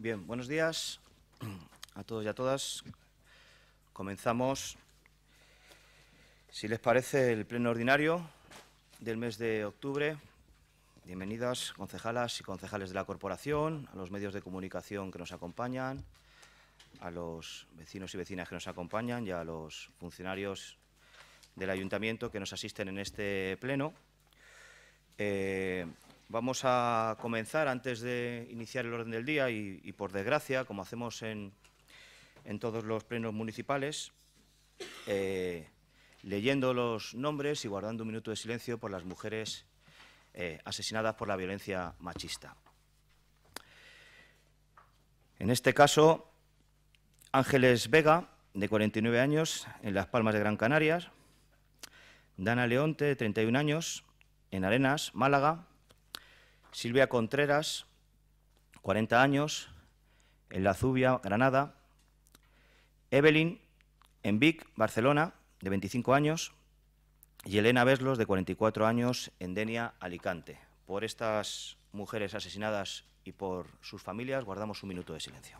Bien, buenos días a todos y a todas. Comenzamos, si les parece, el pleno ordinario del mes de octubre. Bienvenidas, concejalas y concejales de la corporación, a los medios de comunicación que nos acompañan, a los vecinos y vecinas que nos acompañan y a los funcionarios del ayuntamiento que nos asisten en este pleno. Eh, Vamos a comenzar antes de iniciar el orden del día y, por desgracia, como hacemos en, todos los plenos municipales, eh, leyendo los nombres y guardando un minuto de silencio por las mujeres eh, asesinadas por la violencia machista. En este caso, Ángeles Vega, de 49 años, en Las Palmas de Gran Canarias, Dana Leonte, de 31 años, en Arenas, Málaga, Silvia Contreras, 40 años, en La Zubia, Granada. Evelyn, en Vic, Barcelona, de 25 años. Y Elena Beslos, de 44 años, en Denia, Alicante. Por estas mujeres asesinadas y por sus familias, guardamos un minuto de silencio.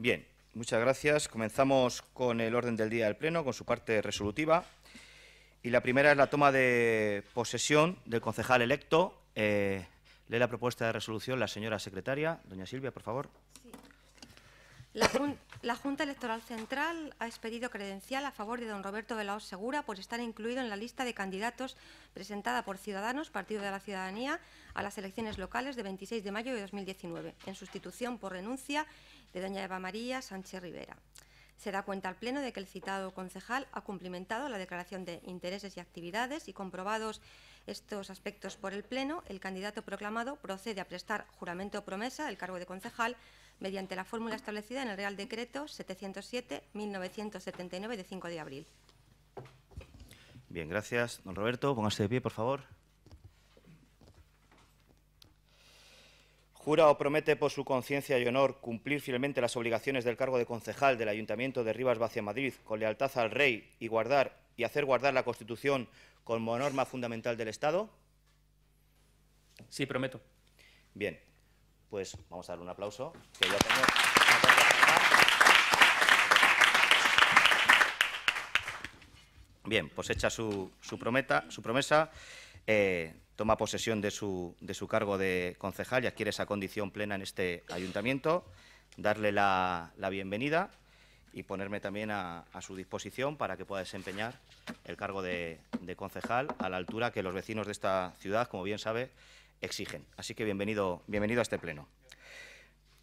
Bien, muchas gracias. Comenzamos con el orden del día del Pleno, con su parte resolutiva. Y la primera es la toma de posesión del concejal electo. Eh, lee la propuesta de resolución la señora secretaria. Doña Silvia, por favor. La, Junta Electoral Central ha expedido credencial a favor de don Roberto Velaos Segura por estar incluido en la lista de candidatos presentada por Ciudadanos, Partido de la Ciudadanía, a las elecciones locales de 26 de mayo de 2019, en sustitución por renuncia de doña Eva María Sánchez Rivera. Se da cuenta al Pleno de que el citado concejal ha cumplimentado la declaración de intereses y actividades y comprobados estos aspectos por el Pleno, el candidato proclamado procede a prestar juramento o promesa del cargo de concejal mediante la fórmula establecida en el Real Decreto 707-1979 de 5 de abril. Bien, gracias, don Roberto. Póngase de pie, por favor. Jura o promete por su conciencia y honor cumplir fielmente las obligaciones del cargo de concejal del Ayuntamiento de Rivas Vacia Madrid con lealtad al Rey y guardar y hacer guardar la Constitución como norma fundamental del Estado? Sí, prometo. Bien, pues vamos a dar un aplauso. Que Bien, pues hecha su, promesa. Eh, toma posesión de su, cargo de concejal y adquiere esa condición plena en este ayuntamiento, darle la, bienvenida y ponerme también a, su disposición para que pueda desempeñar el cargo de, concejal a la altura que los vecinos de esta ciudad, como bien sabe, exigen. Así que bienvenido, bienvenido a este pleno.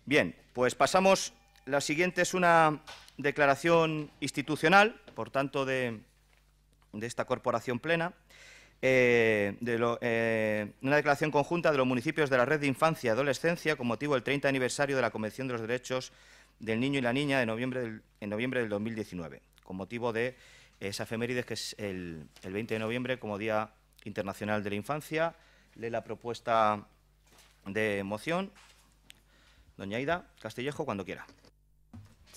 Bien, pues pasamos. La siguiente es una declaración institucional, por tanto, de esta corporación plena. Eh, de eh, una declaración conjunta de los municipios de la Red de Infancia y Adolescencia con motivo del 30 aniversario de la Convención de los Derechos del Niño y la Niña de noviembre en noviembre del 2019, con motivo de esa efeméride que es el, el 20 de noviembre como Día Internacional de la Infancia. Lee la propuesta de moción. Doña Aida Castillejo, cuando quiera.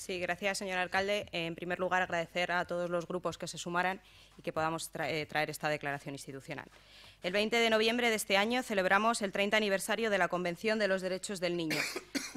Sí, gracias, señor alcalde. En primer lugar, agradecer a todos los grupos que se sumaran y que podamos eh, traer esta declaración institucional. El 20 de noviembre de este año celebramos el 30 aniversario de la Convención de los Derechos del Niño.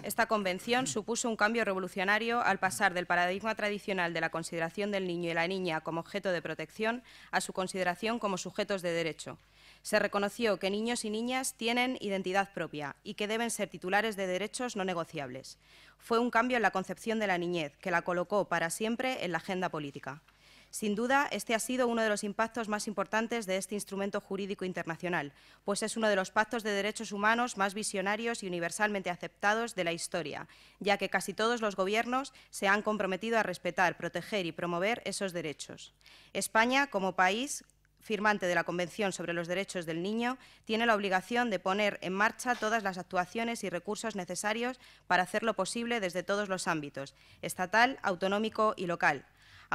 Esta convención supuso un cambio revolucionario al pasar del paradigma tradicional de la consideración del niño y la niña como objeto de protección a su consideración como sujetos de derecho se reconoció que niños y niñas tienen identidad propia y que deben ser titulares de derechos no negociables. Fue un cambio en la concepción de la niñez que la colocó para siempre en la agenda política. Sin duda, este ha sido uno de los impactos más importantes de este instrumento jurídico internacional, pues es uno de los pactos de derechos humanos más visionarios y universalmente aceptados de la historia, ya que casi todos los gobiernos se han comprometido a respetar, proteger y promover esos derechos. España, como país, firmante de la Convención sobre los Derechos del Niño, tiene la obligación de poner en marcha todas las actuaciones y recursos necesarios para hacerlo posible desde todos los ámbitos, estatal, autonómico y local,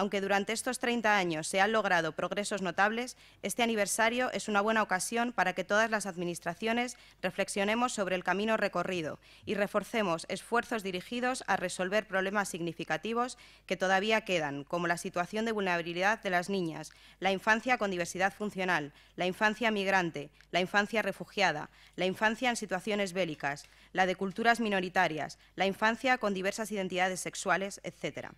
aunque durante estos 30 años se han logrado progresos notables, este aniversario es una buena ocasión para que todas las administraciones reflexionemos sobre el camino recorrido y reforcemos esfuerzos dirigidos a resolver problemas significativos que todavía quedan, como la situación de vulnerabilidad de las niñas, la infancia con diversidad funcional, la infancia migrante, la infancia refugiada, la infancia en situaciones bélicas, la de culturas minoritarias, la infancia con diversas identidades sexuales, etc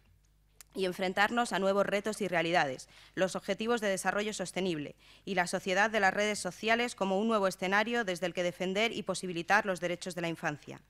y enfrentarnos a nuevos retos y realidades, los objetivos de desarrollo sostenible y la sociedad de las redes sociales como un nuevo escenario desde el que defender y posibilitar los derechos de la infancia.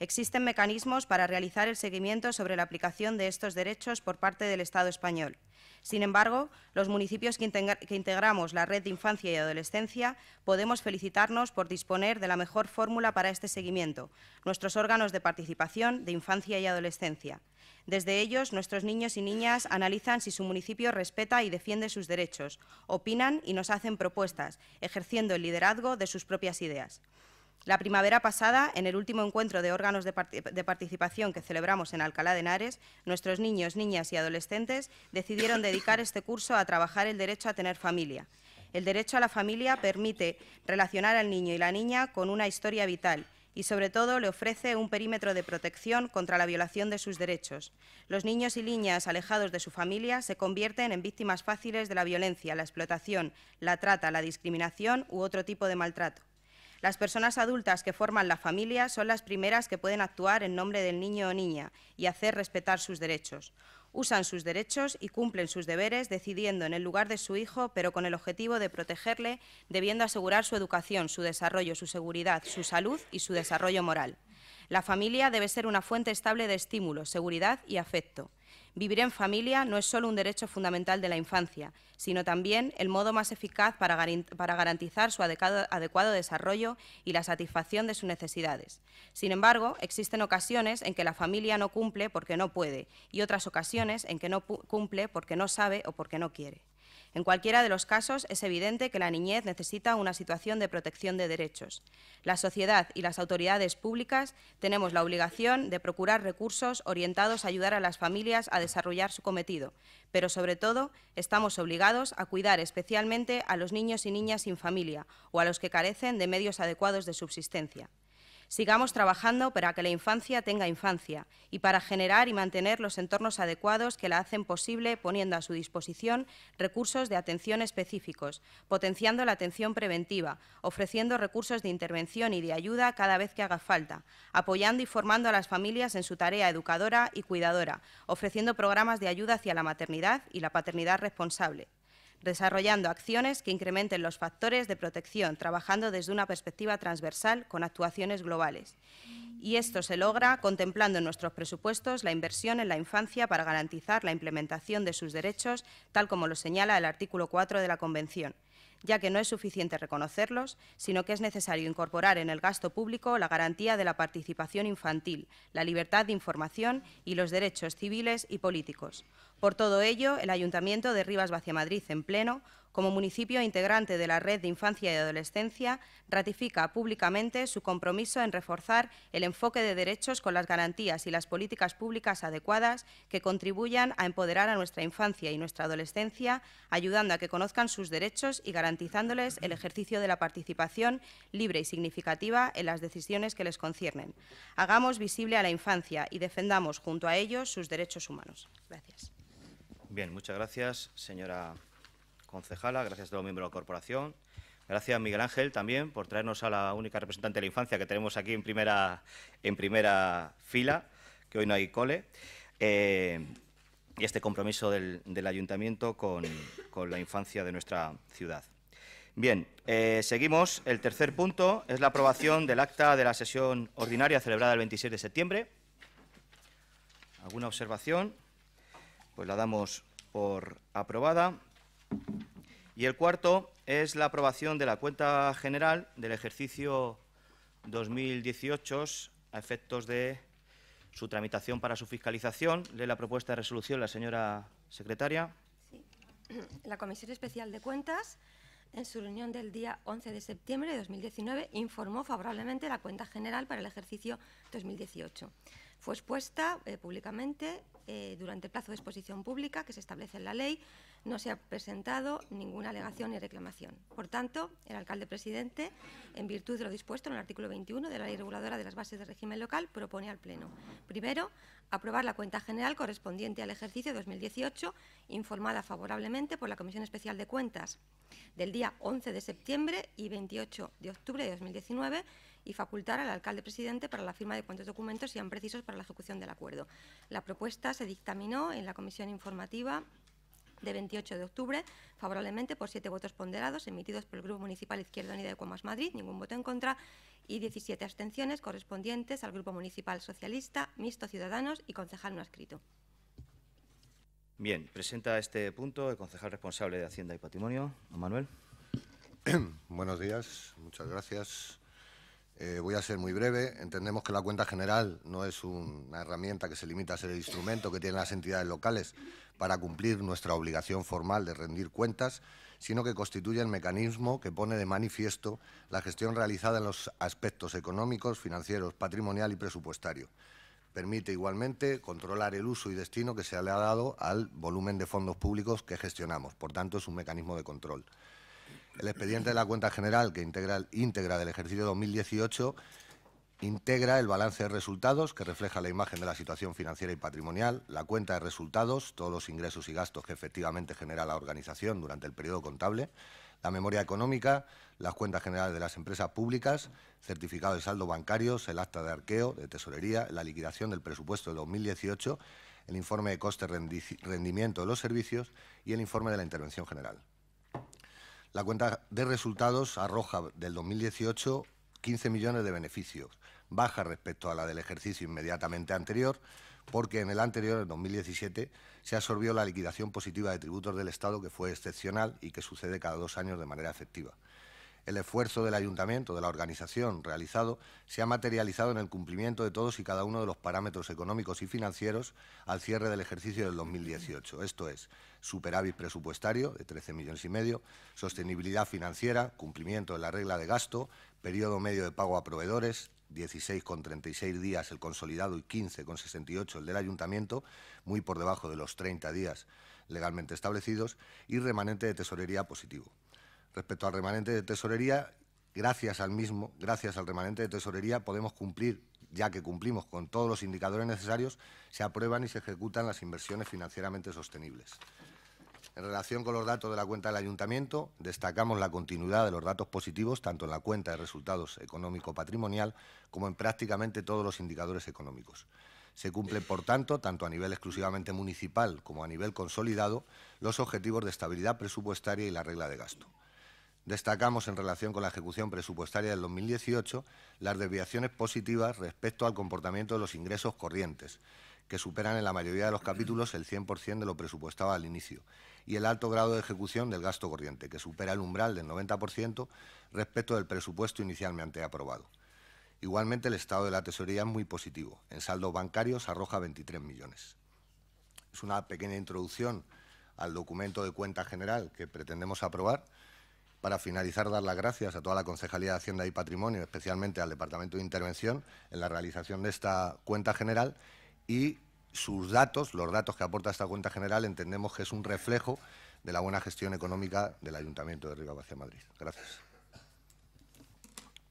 Existen mecanismos para realizar el seguimiento sobre la aplicación de estos derechos por parte del Estado español. Sin embargo, los municipios que, integramos la red de infancia y adolescencia podemos felicitarnos por disponer de la mejor fórmula para este seguimiento, nuestros órganos de participación de infancia y adolescencia. Desde ellos, nuestros niños y niñas analizan si su municipio respeta y defiende sus derechos, opinan y nos hacen propuestas, ejerciendo el liderazgo de sus propias ideas. La primavera pasada, en el último encuentro de órganos de, participación que celebramos en Alcalá de Henares, nuestros niños, niñas y adolescentes decidieron dedicar este curso a trabajar el derecho a tener familia. El derecho a la familia permite relacionar al niño y la niña con una historia vital y, sobre todo, le ofrece un perímetro de protección contra la violación de sus derechos. Los niños y niñas alejados de su familia se convierten en víctimas fáciles de la violencia, la explotación, la trata, la discriminación u otro tipo de maltrato. Las personas adultas que forman la familia son las primeras que pueden actuar en nombre del niño o niña y hacer respetar sus derechos usan sus derechos y cumplen sus deberes decidiendo en el lugar de su hijo, pero con el objetivo de protegerle, debiendo asegurar su educación, su desarrollo, su seguridad, su salud y su desarrollo moral. La familia debe ser una fuente estable de estímulo, seguridad y afecto. Vivir en familia no es solo un derecho fundamental de la infancia, sino también el modo más eficaz para garantizar su adecuado, desarrollo y la satisfacción de sus necesidades. Sin embargo, existen ocasiones en que la familia no cumple porque no puede y otras ocasiones en que no cumple porque no sabe o porque no quiere. En cualquiera de los casos, es evidente que la niñez necesita una situación de protección de derechos. La sociedad y las autoridades públicas tenemos la obligación de procurar recursos orientados a ayudar a las familias a desarrollar su cometido, pero sobre todo estamos obligados a cuidar especialmente a los niños y niñas sin familia o a los que carecen de medios adecuados de subsistencia. Sigamos trabajando para que la infancia tenga infancia y para generar y mantener los entornos adecuados que la hacen posible poniendo a su disposición recursos de atención específicos, potenciando la atención preventiva, ofreciendo recursos de intervención y de ayuda cada vez que haga falta, apoyando y formando a las familias en su tarea educadora y cuidadora, ofreciendo programas de ayuda hacia la maternidad y la paternidad responsable desarrollando acciones que incrementen los factores de protección, trabajando desde una perspectiva transversal con actuaciones globales. Y esto se logra contemplando en nuestros presupuestos la inversión en la infancia para garantizar la implementación de sus derechos, tal como lo señala el artículo 4 de la Convención ya que no es suficiente reconocerlos, sino que es necesario incorporar en el gasto público la garantía de la participación infantil, la libertad de información y los derechos civiles y políticos. Por todo ello, el Ayuntamiento de Rivas Vaciamadrid en pleno como municipio integrante de la Red de Infancia y Adolescencia, ratifica públicamente su compromiso en reforzar el enfoque de derechos con las garantías y las políticas públicas adecuadas que contribuyan a empoderar a nuestra infancia y nuestra adolescencia, ayudando a que conozcan sus derechos y garantizándoles el ejercicio de la participación libre y significativa en las decisiones que les conciernen. Hagamos visible a la infancia y defendamos junto a ellos sus derechos humanos. Gracias. Bien, muchas gracias, señora concejala, gracias a todos los miembros de la corporación. Gracias Miguel Ángel también por traernos a la única representante de la infancia que tenemos aquí en primera, en primera fila, que hoy no hay cole. Eh, y este compromiso del, ayuntamiento con, la infancia de nuestra ciudad. Bien, eh, seguimos. El tercer punto es la aprobación del acta de la sesión ordinaria celebrada el 26 de septiembre. ¿Alguna observación? Pues la damos por aprobada. Y el cuarto es la aprobación de la cuenta general del ejercicio 2018 a efectos de su tramitación para su fiscalización. Lee la propuesta de resolución la señora secretaria. La Comisión Especial de Cuentas, en su reunión del día 11 de septiembre de 2019, informó favorablemente la cuenta general para el ejercicio 2018. Fue expuesta eh, públicamente eh, durante el plazo de exposición pública que se establece en la ley no se ha presentado ninguna alegación ni reclamación. Por tanto, el alcalde presidente, en virtud de lo dispuesto en el artículo 21 de la Ley Reguladora de las Bases de Régimen Local, propone al Pleno, primero, aprobar la cuenta general correspondiente al ejercicio 2018, informada favorablemente por la Comisión Especial de Cuentas del día 11 de septiembre y 28 de octubre de 2019 y facultar al alcalde presidente para la firma de cuantos documentos sean precisos para la ejecución del acuerdo. La propuesta se dictaminó en la comisión informativa de 28 de octubre, favorablemente por siete votos ponderados emitidos por el Grupo Municipal Izquierda Unida de Comas Madrid, ningún voto en contra, y 17 abstenciones correspondientes al Grupo Municipal Socialista, Mixto Ciudadanos y concejal no escrito. Bien, presenta este punto el concejal responsable de Hacienda y Patrimonio, don Manuel. Buenos días, muchas gracias. Eh, voy a ser muy breve. Entendemos que la cuenta general no es una herramienta que se limita a ser el instrumento que tienen las entidades locales para cumplir nuestra obligación formal de rendir cuentas, sino que constituye el mecanismo que pone de manifiesto la gestión realizada en los aspectos económicos, financieros, patrimonial y presupuestario. Permite igualmente controlar el uso y destino que se le ha dado al volumen de fondos públicos que gestionamos. Por tanto, es un mecanismo de control. El expediente de la cuenta general que integra, íntegra del ejercicio 2018 integra el balance de resultados que refleja la imagen de la situación financiera y patrimonial, la cuenta de resultados, todos los ingresos y gastos que efectivamente genera la organización durante el periodo contable, la memoria económica, las cuentas generales de las empresas públicas, certificado de saldo bancarios, el acta de arqueo, de tesorería, la liquidación del presupuesto de 2018, el informe de coste rendimiento de los servicios y el informe de la intervención general. La cuenta de resultados arroja del 2018 15 millones de beneficios, baja respecto a la del ejercicio inmediatamente anterior, porque en el anterior, en 2017, se absorbió la liquidación positiva de tributos del Estado, que fue excepcional y que sucede cada dos años de manera efectiva. El esfuerzo del ayuntamiento, de la organización realizado, se ha materializado en el cumplimiento de todos y cada uno de los parámetros económicos y financieros al cierre del ejercicio del 2018. Esto es, superávit presupuestario de 13 millones y medio, sostenibilidad financiera, cumplimiento de la regla de gasto Periodo medio de pago a proveedores, 16,36 días el consolidado y 15,68 el del ayuntamiento, muy por debajo de los 30 días legalmente establecidos, y remanente de tesorería positivo. Respecto al remanente de tesorería, gracias al mismo, gracias al remanente de tesorería, podemos cumplir, ya que cumplimos con todos los indicadores necesarios, se aprueban y se ejecutan las inversiones financieramente sostenibles. En relación con los datos de la cuenta del ayuntamiento, destacamos la continuidad de los datos positivos tanto en la cuenta de resultados económico-patrimonial como en prácticamente todos los indicadores económicos. Se cumplen, por tanto, tanto a nivel exclusivamente municipal como a nivel consolidado, los objetivos de estabilidad presupuestaria y la regla de gasto. Destacamos en relación con la ejecución presupuestaria del 2018 las desviaciones positivas respecto al comportamiento de los ingresos corrientes, que superan en la mayoría de los capítulos el 100% de lo presupuestado al inicio, y el alto grado de ejecución del gasto corriente, que supera el umbral del 90% respecto del presupuesto inicialmente aprobado. Igualmente, el estado de la tesorería es muy positivo. En saldos bancarios arroja 23 millones. Es una pequeña introducción al documento de cuenta general que pretendemos aprobar. Para finalizar, dar las gracias a toda la Concejalía de Hacienda y Patrimonio, especialmente al Departamento de Intervención, en la realización de esta cuenta general y sus datos, los datos que aporta esta cuenta general, entendemos que es un reflejo de la buena gestión económica del Ayuntamiento de Río de Madrid. Gracias.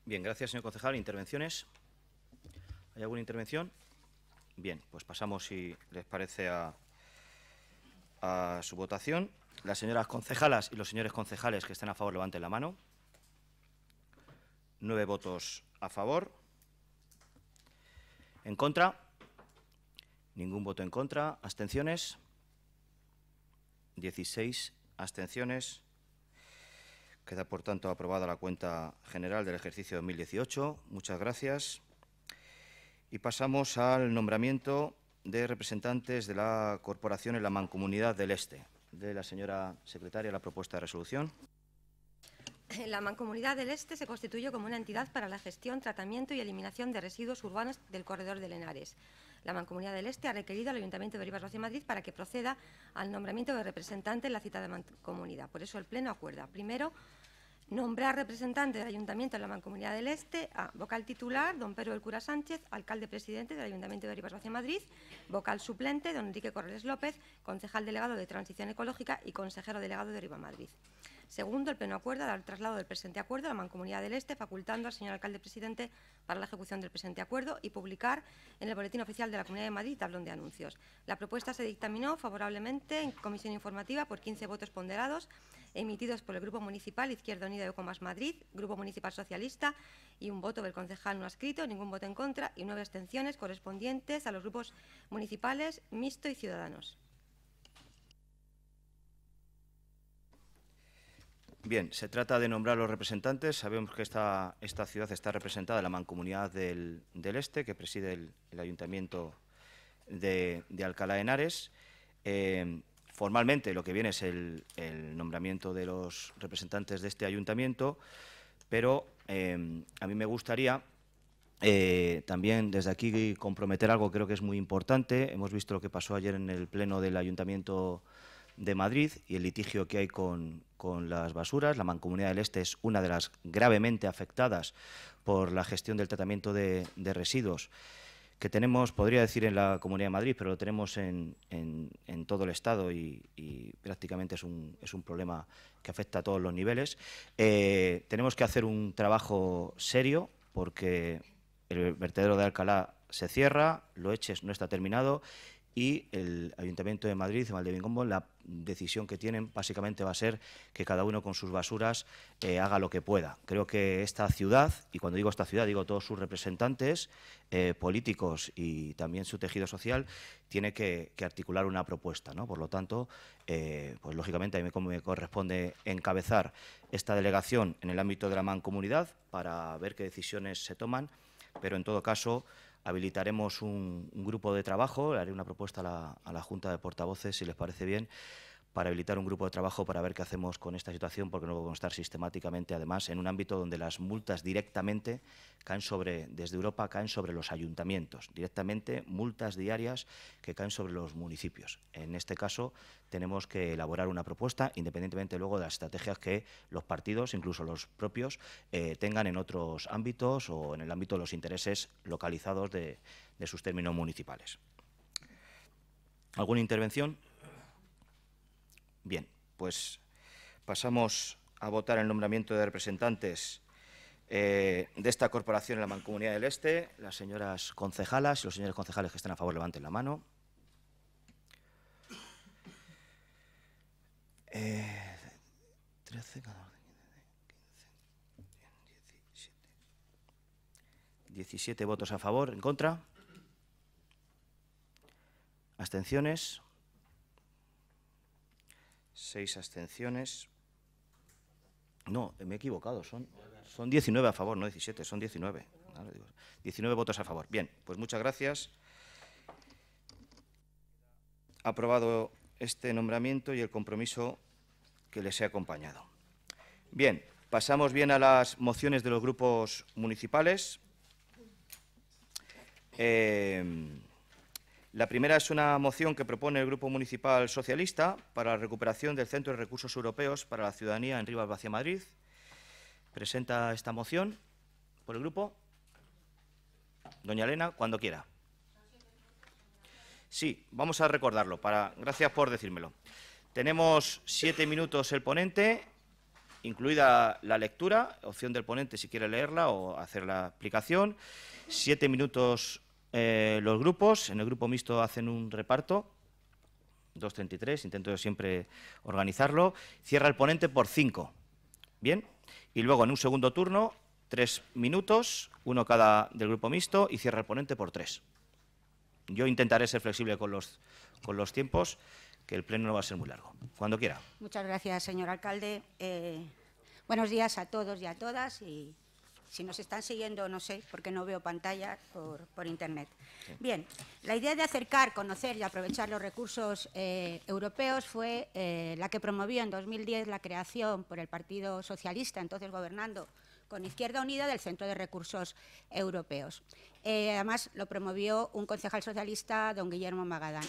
Bien, gracias, señor concejal. ¿Intervenciones? ¿Hay alguna intervención? Bien, pues pasamos, si les parece, a, su votación. Las señoras concejalas y los señores concejales que estén a favor levanten la mano. Nueve votos a favor. ¿En contra? Ningún voto en contra. ¿Abstenciones? 16 abstenciones. Queda, por tanto, aprobada la cuenta general del ejercicio 2018. Muchas gracias. Y pasamos al nombramiento de representantes de la Corporación en la Mancomunidad del Este. De la señora secretaria la propuesta de resolución. la Mancomunidad del Este se constituye como una entidad para la gestión, tratamiento y eliminación de residuos urbanos del corredor del Lenares. La Mancomunidad del Este ha requerido al Ayuntamiento de Rivas de Madrid para que proceda al nombramiento de representante en la citada mancomunidad. Por eso el Pleno acuerda, primero, nombrar representante del Ayuntamiento de la Mancomunidad del Este a vocal titular, don Pedro del Cura Sánchez, alcalde presidente del Ayuntamiento de Rivas de Madrid, vocal suplente, don Enrique Corrales López, concejal delegado de Transición Ecológica y consejero delegado de Rivas Madrid. Segundo, el Pleno Acuerdo al traslado del presente acuerdo a la Mancomunidad del Este, facultando al señor alcalde presidente para la ejecución del presente acuerdo y publicar en el Boletín Oficial de la Comunidad de Madrid tablón de anuncios. La propuesta se dictaminó favorablemente en comisión informativa por 15 votos ponderados emitidos por el Grupo Municipal Izquierda Unida de Comas Madrid, Grupo Municipal Socialista y un voto del concejal no escrito, ningún voto en contra y nueve abstenciones correspondientes a los grupos municipales Mixto y Ciudadanos. Bien, se trata de nombrar los representantes. Sabemos que esta, esta ciudad está representada en la Mancomunidad del, Este, que preside el, Ayuntamiento de, Alcalá de Henares. Eh, formalmente lo que viene es el, nombramiento de los representantes de este ayuntamiento, pero eh, a mí me gustaría eh, también desde aquí comprometer algo creo que es muy importante. Hemos visto lo que pasó ayer en el pleno del ayuntamiento de Madrid y el litigio que hay con, las basuras. La Mancomunidad del Este es una de las gravemente afectadas por la gestión del tratamiento de, residuos que tenemos, podría decir, en la Comunidad de Madrid, pero lo tenemos en, todo el Estado y, prácticamente es un, problema que afecta a todos los niveles. Eh, tenemos que hacer un trabajo serio porque el vertedero de Alcalá se cierra, lo eches no está terminado y el Ayuntamiento de Madrid y la decisión que tienen básicamente va a ser que cada uno con sus basuras eh, haga lo que pueda. Creo que esta ciudad, y cuando digo esta ciudad digo todos sus representantes eh, políticos y también su tejido social, tiene que, articular una propuesta. ¿no? Por lo tanto, eh, pues lógicamente a mí me corresponde encabezar esta delegación en el ámbito de la mancomunidad para ver qué decisiones se toman, pero en todo caso habilitaremos un, grupo de trabajo, le haré una propuesta a la, a la Junta de Portavoces, si les parece bien, para habilitar un grupo de trabajo para ver qué hacemos con esta situación, porque no podemos estar sistemáticamente, además, en un ámbito donde las multas directamente caen sobre, desde Europa, caen sobre los ayuntamientos, directamente multas diarias que caen sobre los municipios. En este caso, tenemos que elaborar una propuesta, independientemente luego de las estrategias que los partidos, incluso los propios, eh, tengan en otros ámbitos o en el ámbito de los intereses localizados de, de sus términos municipales. ¿Alguna intervención? Bien, pues pasamos a votar el nombramiento de representantes eh, de esta corporación en la Mancomunidad del Este. Las señoras concejalas y los señores concejales que están a favor levanten la mano. 17 eh, votos a favor, en contra. Abstenciones. Seis abstenciones. No, me he equivocado, son, son 19 a favor, no 17, son 19. 19 votos a favor. Bien, pues muchas gracias. Aprobado este nombramiento y el compromiso que les he acompañado. Bien, pasamos bien a las mociones de los grupos municipales. Eh, la primera es una moción que propone el Grupo Municipal Socialista para la recuperación del Centro de Recursos Europeos para la Ciudadanía en Rivas Vacia Madrid. Presenta esta moción por el grupo. Doña Elena, cuando quiera. Sí, vamos a recordarlo. gracias por decírmelo. Tenemos siete minutos el ponente, incluida la lectura, opción del ponente si quiere leerla o hacer la explicación. Siete minutos eh, los grupos, en el grupo mixto hacen un reparto, 2.33, intento siempre organizarlo, cierra el ponente por 5, ¿bien? Y luego en un segundo turno, tres minutos, uno cada del grupo mixto y cierra el ponente por tres. Yo intentaré ser flexible con los, con los tiempos, que el pleno no va a ser muy largo. Cuando quiera. Muchas gracias, señor alcalde. Eh, buenos días a todos y a todas y si nos están siguiendo, no sé, porque no veo pantalla por, Internet. Bien, la idea de acercar, conocer y aprovechar los recursos eh, europeos fue eh, la que promovió en 2010 la creación por el Partido Socialista, entonces gobernando con Izquierda Unida, del Centro de Recursos Europeos. Eh, además, lo promovió un concejal socialista, don Guillermo Magadán.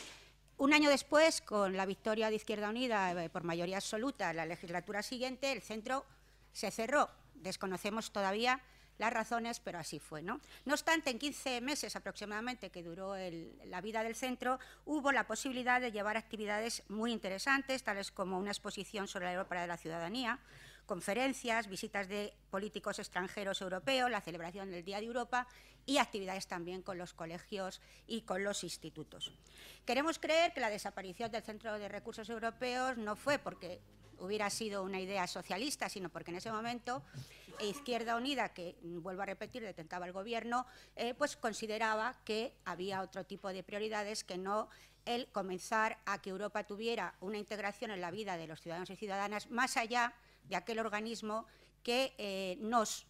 Un año después, con la victoria de Izquierda Unida por mayoría absoluta en la legislatura siguiente, el centro se cerró Desconocemos todavía las razones, pero así fue. ¿no? obstante, en 15 meses aproximadamente que duró la vida del centro, hubo la posibilidad de llevar actividades muy interesantes, tales como una exposición sobre la Europa de la ciudadanía, conferencias, visitas de políticos extranjeros europeos, la celebración del Día de Europa y actividades también con los colegios y con los institutos. Queremos creer que la desaparición del Centro de Recursos Europeos no fue porque hubiera sido una idea socialista, sino porque en ese momento Izquierda Unida, que vuelvo a repetir, detentaba el gobierno, eh, pues consideraba que había otro tipo de prioridades que no el comenzar a que Europa tuviera una integración en la vida de los ciudadanos y ciudadanas más allá de aquel organismo que eh, nos,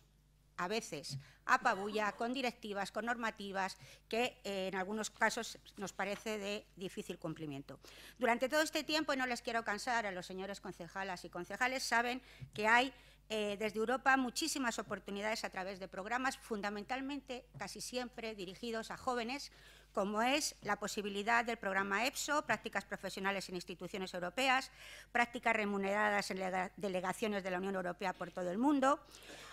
a veces, apabulla con directivas, con normativas que eh, en algunos casos nos parece de difícil cumplimiento. Durante todo este tiempo, y no les quiero cansar a los señores concejalas y concejales, saben que hay eh, desde Europa muchísimas oportunidades a través de programas, fundamentalmente casi siempre dirigidos a jóvenes, como es la posibilidad del programa EPSO, prácticas profesionales en instituciones europeas, prácticas remuneradas en delegaciones de la Unión Europea por todo el mundo,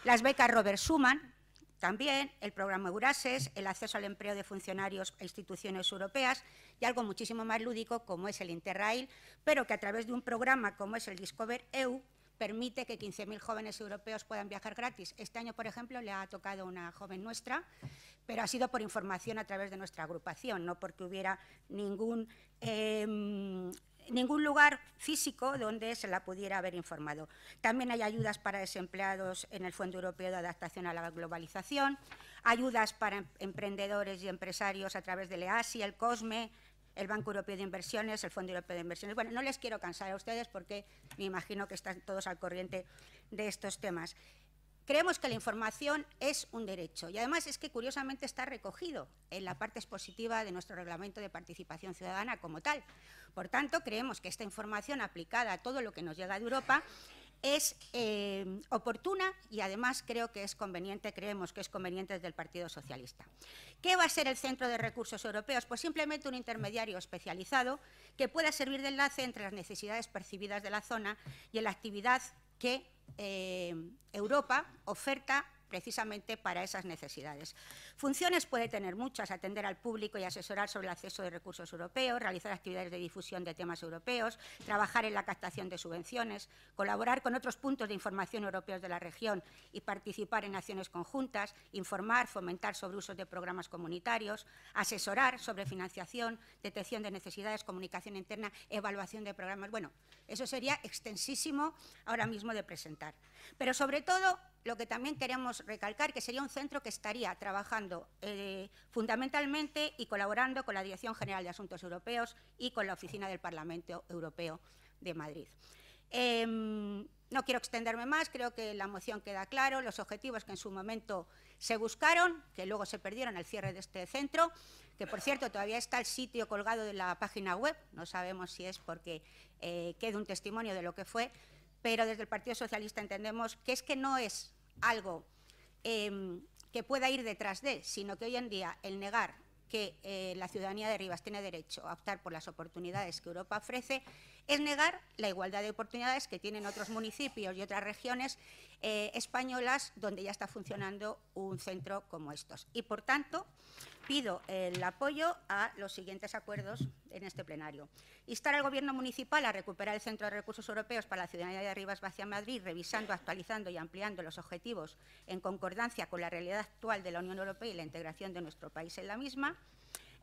las becas Robert Schuman, también el programa Eurases, el acceso al empleo de funcionarios e instituciones europeas y algo muchísimo más lúdico como es el Interrail, pero que a través de un programa como es el Discover EU permite que 15.000 jóvenes europeos puedan viajar gratis. Este año, por ejemplo, le ha tocado una joven nuestra, pero ha sido por información a través de nuestra agrupación, no porque hubiera ningún em, ningún lugar físico donde se la pudiera haber informado. También hay ayudas para desempleados en el Fondo Europeo de Adaptación a la Globalización, ayudas para em-, emprendedores y empresarios a través del EASI, el COSME, el Banco Europeo de Inversiones, el Fondo Europeo de Inversiones. Bueno, no les quiero cansar a ustedes porque me imagino que están todos al corriente de estos temas. Creemos que la información es un derecho y además es que curiosamente está recogido en la parte expositiva de nuestro reglamento de participación ciudadana como tal. Por tanto, creemos que esta información aplicada a todo lo que nos llega de Europa es eh, oportuna y además creo que es conveniente, creemos que es conveniente desde el Partido Socialista. ¿Qué va a ser el Centro de Recursos Europeos? Pues simplemente un intermediario especializado que pueda servir de enlace entre las necesidades percibidas de la zona y en la actividad que eh, Europa oferta precisamente para esas necesidades. Funciones puede tener muchas, atender al público y asesorar sobre el acceso de recursos europeos, realizar actividades de difusión de temas europeos, trabajar en la captación de subvenciones, colaborar con otros puntos de información europeos de la región y participar en acciones conjuntas, informar, fomentar sobre usos de programas comunitarios, asesorar sobre financiación, detección de necesidades, comunicación interna, evaluación de programas. Bueno, eso sería extensísimo ahora mismo de presentar. Pero sobre todo lo que también queremos recalcar, que sería un centro que estaría trabajando eh, fundamentalmente y colaborando con la Dirección General de Asuntos Europeos y con la Oficina del Parlamento Europeo de Madrid. Em, no quiero extenderme más, creo que la moción queda claro, los objetivos que en su momento se buscaron, que luego se perdieron al cierre de este centro, que por cierto todavía está el sitio colgado de la página web, no sabemos si es porque eh, queda un testimonio de lo que fue, pero desde el Partido Socialista entendemos que es que no es algo em, que pueda ir detrás de, sino que hoy en día el negar que eh, la ciudadanía de Rivas tiene derecho a optar por las oportunidades que Europa ofrece es negar la igualdad de oportunidades que tienen otros municipios y otras regiones eh, españolas donde ya está funcionando un centro como estos. Y, por tanto, pido el apoyo a los siguientes acuerdos en este plenario. Instar al Gobierno municipal a recuperar el Centro de Recursos Europeos para la Ciudadanía de Rivas Vacia Madrid, revisando, actualizando y ampliando los objetivos en concordancia con la realidad actual de la Unión Europea y la integración de nuestro país en la misma.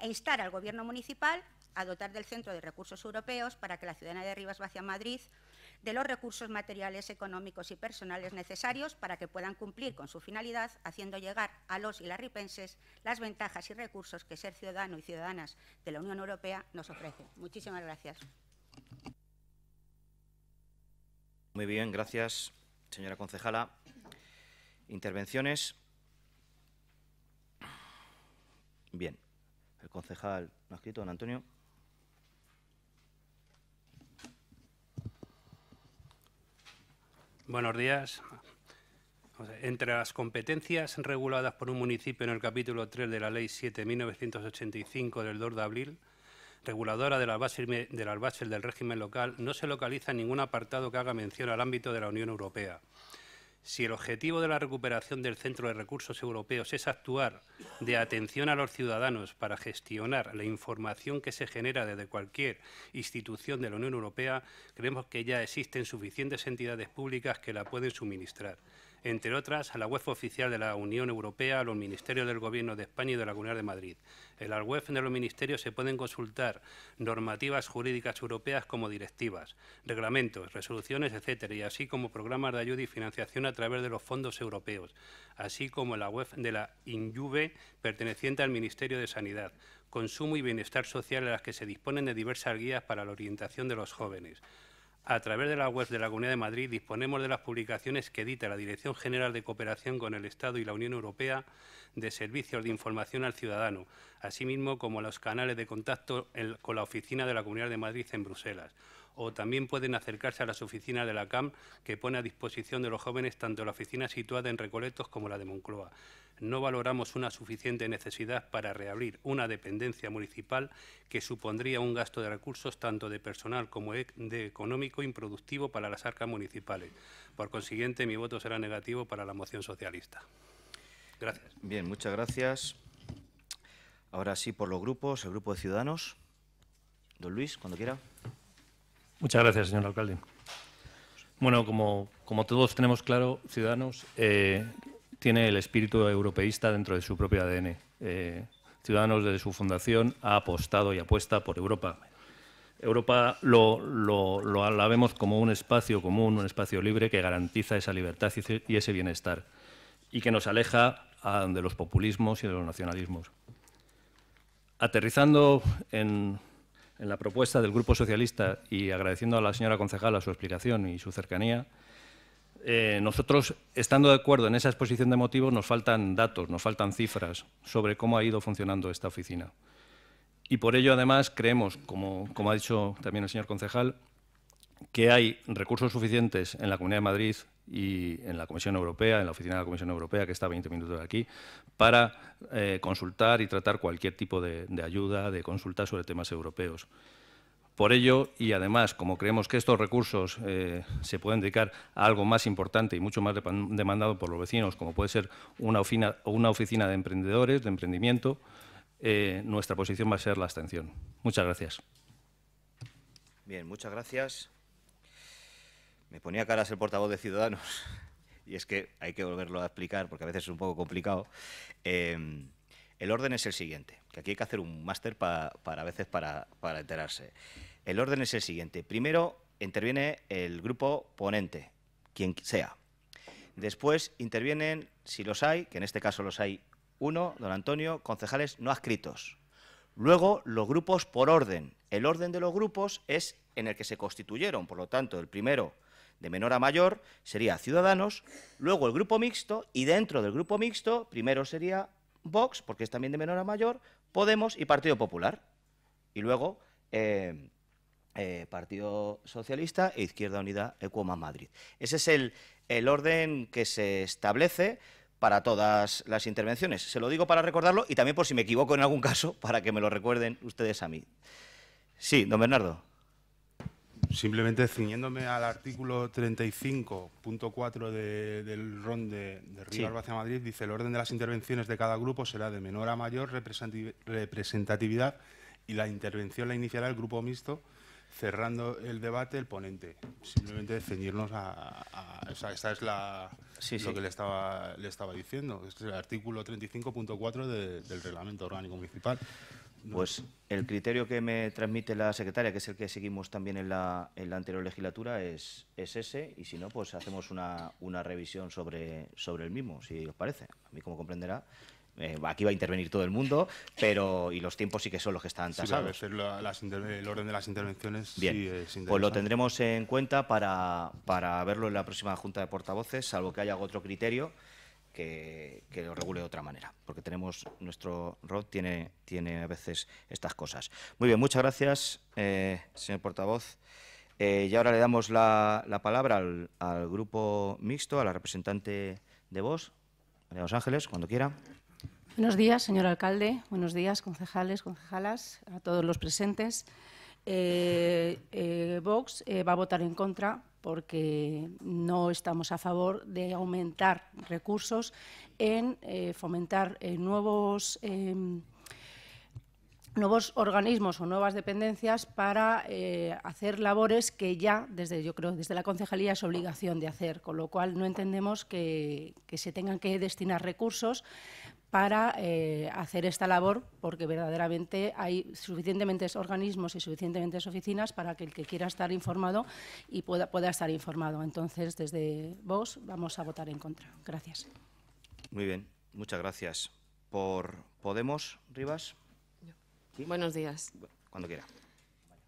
E instar al Gobierno municipal a dotar del Centro de Recursos Europeos para que la Ciudadanía de Rivas Vacia Madrid de los recursos materiales, económicos y personales necesarios para que puedan cumplir con su finalidad, haciendo llegar a los y las ripenses las ventajas y recursos que ser ciudadano y ciudadanas de la Unión Europea nos ofrece. Muchísimas gracias. Muy bien, gracias, señora concejala. Intervenciones. Bien. El concejal, ¿no ha escrito, don Antonio? Buenos días. Entre las competencias reguladas por un municipio en el capítulo 3 de la Ley 7.985 del 2 de abril, reguladora de las, bases, de del régimen local, no se localiza ningún apartado que haga mención al ámbito de la Unión Europea si el objetivo de la recuperación del Centro de Recursos Europeos es actuar de atención a los ciudadanos para gestionar la información que se genera desde cualquier institución de la Unión Europea, creemos que ya existen suficientes entidades públicas que la pueden suministrar entre otras, a la web oficial de la Unión Europea, a los ministerios del Gobierno de España y de la Comunidad de Madrid. En la web de los ministerios se pueden consultar normativas jurídicas europeas como directivas, reglamentos, resoluciones, etcétera, y así como programas de ayuda y financiación a través de los fondos europeos, así como la web de la INJUVE perteneciente al Ministerio de Sanidad, Consumo y Bienestar Social, en las que se disponen de diversas guías para la orientación de los jóvenes a través de la web de la Comunidad de Madrid disponemos de las publicaciones que edita la Dirección General de Cooperación con el Estado y la Unión Europea de servicios de información al ciudadano, así mismo como los canales de contacto con la oficina de la Comunidad de Madrid en Bruselas o también pueden acercarse a las oficinas de la CAM que pone a disposición de los jóvenes tanto la oficina situada en Recoletos como la de Moncloa. No valoramos una suficiente necesidad para reabrir una dependencia municipal que supondría un gasto de recursos tanto de personal como e, de económico improductivo para las arcas municipales. Por consiguiente, mi voto será negativo para la moción socialista. Bien, muchas gracias. Ahora sí, por los grupos, el grupo de Ciudadanos. Don Luis, cuando quiera. Muchas gracias, señor alcalde. Bueno, como, como todos tenemos claro, Ciudadanos eh, tiene el espíritu europeísta dentro de su propio ADN. Eh, Ciudadanos, desde su fundación, ha apostado y apuesta por Europa. Europa lo, lo, la vemos como un espacio común, un espacio libre que garantiza esa libertad y ese bienestar y que nos aleja de los populismos y de los nacionalismos. Aterrizando en, la propuesta del Grupo Socialista y agradeciendo a la señora concejala su explicación y su cercanía, eh, nosotros, estando de acuerdo en esa exposición de motivos, nos faltan datos, nos faltan cifras sobre cómo ha ido funcionando esta oficina. Y por ello, además, creemos, como ha dicho también el señor concejal, que hay recursos suficientes en la Comunidad de Madrid, y en la Comisión Europea, en la oficina de la Comisión Europea, que está a 20 minutos de aquí, para eh, consultar y tratar cualquier tipo de, ayuda, de consulta sobre temas europeos. Por ello, y además, como creemos que estos recursos eh, se pueden dedicar a algo más importante y mucho más demandado por los vecinos, como puede ser una oficina, de emprendedores, de emprendimiento, eh, nuestra posición va a ser la abstención. Muchas gracias. Bien, muchas gracias. Me ponía caras el portavoz de Ciudadanos, y es que hay que volverlo a explicar porque a veces es un poco complicado. Em, el orden es el siguiente, que aquí hay que hacer un máster para a veces para enterarse. El orden es el siguiente. Primero interviene el grupo ponente, quien sea. Después intervienen, si los hay, que en este caso los hay uno, don Antonio, concejales no adscritos. Luego, los grupos por orden. El orden de los grupos es en el que se constituyeron. Por lo tanto, el primero de menor a mayor sería Ciudadanos, luego el grupo mixto y dentro del grupo mixto primero sería Vox, porque es también de menor a mayor, Podemos y Partido Popular. Y luego eh, eh, Partido Socialista e Izquierda Unida Ecuoma Madrid. Ese es el, el orden que se establece para todas las intervenciones. Se lo digo para recordarlo y también por si me equivoco en algún caso, para que me lo recuerden ustedes a mí. Sí, don Bernardo simplemente ciñéndome al artículo 35.4 del RON de, de Río sí. Madrid, dice el orden de las intervenciones de cada grupo será de menor a mayor representatividad y la intervención la iniciará el grupo mixto cerrando el debate el ponente. Simplemente ceñirnos a... esta es la, lo que le estaba, le estaba diciendo. Este es el artículo 35.4 del Reglamento Orgánico Municipal. Pues el criterio que me transmite la secretaria, que es el que seguimos también en la, anterior legislatura, es, es, ese, y si no, pues hacemos una, revisión sobre, el mismo, si os parece. A mí, como comprenderá, eh, aquí va a intervenir todo el mundo, pero y los tiempos sí que son los que están tasados. el orden de las intervenciones Bien. Sí pues lo tendremos en cuenta para, para verlo en la próxima Junta de Portavoces, salvo que haya otro criterio que, lo regule de otra manera, porque tenemos nuestro ROD tiene, tiene a veces estas cosas. Muy bien, muchas gracias, eh, señor portavoz. Eh, y ahora le damos la, palabra al, grupo mixto, a la representante de Vox, María Los Ángeles, cuando quiera. Buenos días, señor alcalde. Buenos días, concejales, concejalas, a todos los presentes. Eh, Vox va a votar en contra porque no estamos a favor de aumentar recursos en eh, fomentar eh, nuevos, em, nuevos organismos o nuevas dependencias para eh, hacer labores que ya, desde, yo desde la concejalía es obligación de hacer, con lo cual no entendemos que se tengan que destinar recursos para eh, hacer esta labor, porque verdaderamente hay suficientemente organismos y suficientemente oficinas para que el que quiera estar informado y pueda, estar informado. Entonces, desde vos vamos a votar en contra. Gracias. Muy bien, muchas gracias. Por Podemos, Rivas. Buenos días. Cuando quiera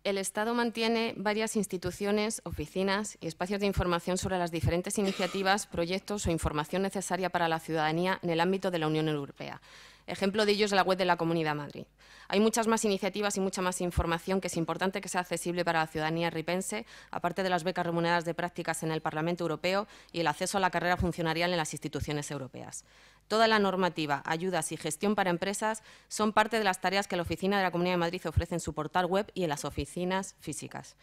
el Estado mantiene varias instituciones, oficinas y espacios de información sobre las diferentes iniciativas, proyectos o información necesaria para la ciudadanía en el ámbito de la Unión Europea, Ejemplo de ello es la web de la Comunidad de Madrid. Hay muchas más iniciativas y mucha más información que es importante que sea accesible para la ciudadanía ripense, aparte de las becas remuneradas de prácticas en el Parlamento Europeo y el acceso a la carrera funcionarial en las instituciones europeas. Toda la normativa, ayudas y gestión para empresas son parte de las tareas que la Oficina de la Comunidad de Madrid ofrece en su portal web y en las oficinas físicas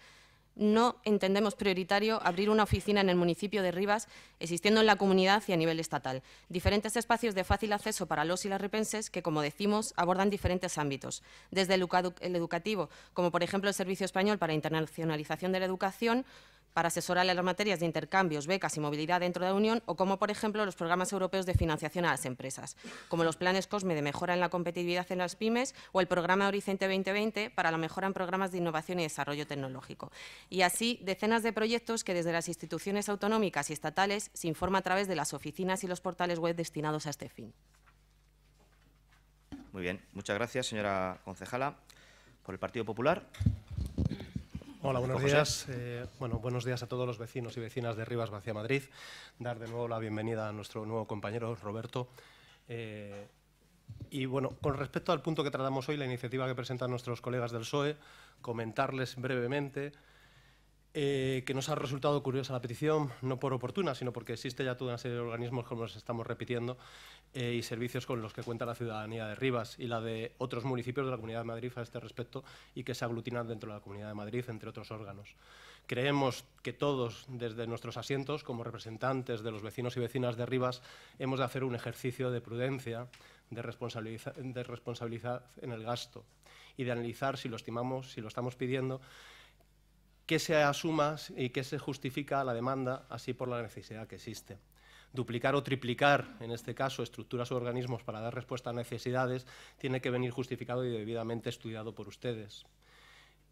no entendemos prioritario abrir una oficina en el municipio de Rivas, existiendo en la comunidad y a nivel estatal. Diferentes espacios de fácil acceso para los y las repenses que, como decimos, abordan diferentes ámbitos, desde el, educativo, como por ejemplo el Servicio Español para Internacionalización de la Educación, para asesorar en las materias de intercambios, becas y movilidad dentro de la Unión o como, por ejemplo, los programas europeos de financiación a las empresas, como los planes COSME de mejora en la competitividad en las pymes o el programa Horizonte 2020 para la mejora en programas de innovación y desarrollo tecnológico. Y así, decenas de proyectos que desde las instituciones autonómicas y estatales se informa a través de las oficinas y los portales web destinados a este fin. Muy bien, muchas gracias, señora concejala. Por el Partido Popular. Hola, buenos días. Eh, bueno, buenos días a todos los vecinos y vecinas de Rivas Vacía Madrid. Dar de nuevo la bienvenida a nuestro nuevo compañero Roberto. Eh, y bueno, con respecto al punto que tratamos hoy, la iniciativa que presentan nuestros colegas del PSOE, comentarles brevemente eh, que nos ha resultado curiosa la petición, no por oportuna, sino porque existe ya toda una serie de organismos, como nos estamos repitiendo, eh, y servicios con los que cuenta la ciudadanía de Rivas y la de otros municipios de la Comunidad de Madrid a este respecto y que se aglutinan dentro de la Comunidad de Madrid, entre otros órganos. Creemos que todos, desde nuestros asientos, como representantes de los vecinos y vecinas de Rivas, hemos de hacer un ejercicio de prudencia, de, de responsabilidad en el gasto y de analizar si lo estimamos, si lo estamos pidiendo, qué se asuma y qué se justifica la demanda, así por la necesidad que existe duplicar o triplicar, en este caso, estructuras o organismos para dar respuesta a necesidades, tiene que venir justificado y debidamente estudiado por ustedes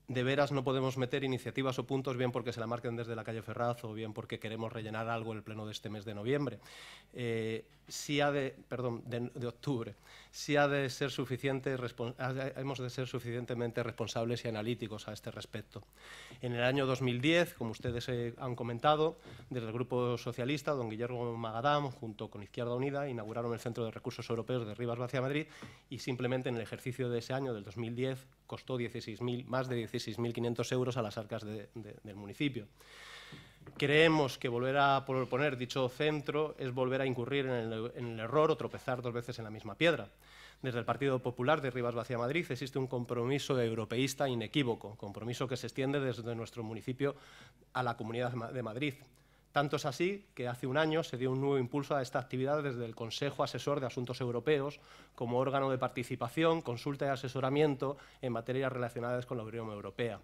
de veras no podemos meter iniciativas o puntos, bien porque se la marquen desde la calle Ferraz o bien porque queremos rellenar algo el pleno de este mes de noviembre. Eh, si ha de, perdón, de, octubre. Si ha de ser suficiente, hemos de ser suficientemente responsables y analíticos a este respecto. En el año 2010, como ustedes eh, han comentado, desde el Grupo Socialista, don Guillermo Magadán, junto con Izquierda Unida, inauguraron el Centro de Recursos Europeos de Rivas Vacia Madrid y simplemente en el ejercicio de ese año, del 2010, costó 16 más de 6.500 euros a las arcas del municipio. Creemos que volver a proponer dicho centro es volver a incurrir en el, error o tropezar dos veces en la misma piedra. Desde el Partido Popular de Rivas Vacía Madrid existe un compromiso europeísta inequívoco, compromiso que se extiende desde nuestro municipio a la Comunidad de Madrid. Tanto es así que hace un año se dio un nuevo impulso a esta actividad desde el Consejo Asesor de Asuntos Europeos como órgano de participación, consulta y asesoramiento en materias relacionadas con la Unión Europea.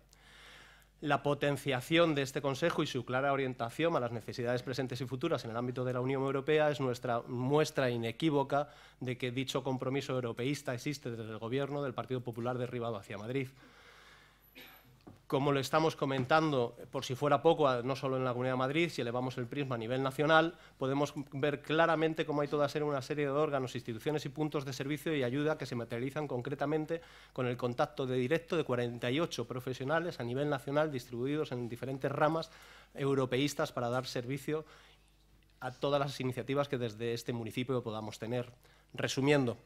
La potenciación de este Consejo y su clara orientación a las necesidades presentes y futuras en el ámbito de la Unión Europea es nuestra muestra inequívoca de que dicho compromiso europeísta existe desde el Gobierno del Partido Popular derribado hacia Madrid como lo estamos comentando, por si fuera poco, no solo en la Comunidad de Madrid, si elevamos el prisma a nivel nacional, podemos ver claramente cómo hay toda una serie de órganos, instituciones y puntos de servicio y ayuda que se materializan concretamente con el contacto de directo de 48 profesionales a nivel nacional distribuidos en diferentes ramas europeístas para dar servicio a todas las iniciativas que desde este municipio podamos tener. Resumiendo,